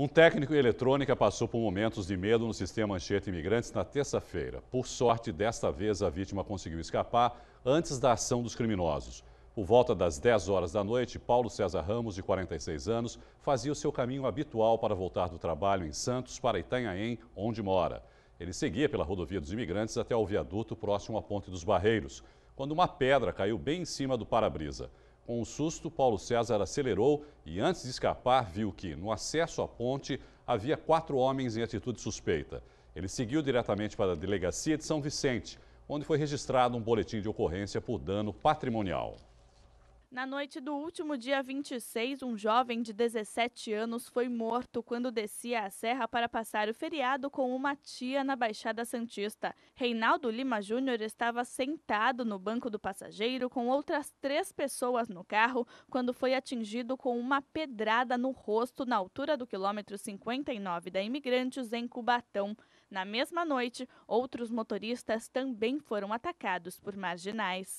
Um técnico em eletrônica passou por momentos de medo no sistema Anchieta Imigrantes na terça-feira. Por sorte, desta vez a vítima conseguiu escapar antes da ação dos criminosos. Por volta das 10 horas da noite, Paulo César Ramos, de 46 anos, fazia o seu caminho habitual para voltar do trabalho em Santos para Itanhaém, onde mora. Ele seguia pela rodovia dos imigrantes até o viaduto próximo à Ponte dos Barreiros, quando uma pedra caiu bem em cima do para-brisa. Com o um susto, Paulo César acelerou e, antes de escapar, viu que, no acesso à ponte, havia quatro homens em atitude suspeita. Ele seguiu diretamente para a delegacia de São Vicente, onde foi registrado um boletim de ocorrência por dano patrimonial. Na noite do último dia 26, um jovem de 17 anos foi morto quando descia a serra para passar o feriado com uma tia na Baixada Santista. Reinaldo Lima Júnior estava sentado no banco do passageiro com outras três pessoas no carro quando foi atingido com uma pedrada no rosto na altura do quilômetro 59 da Imigrantes, em Cubatão. Na mesma noite, outros motoristas também foram atacados por marginais.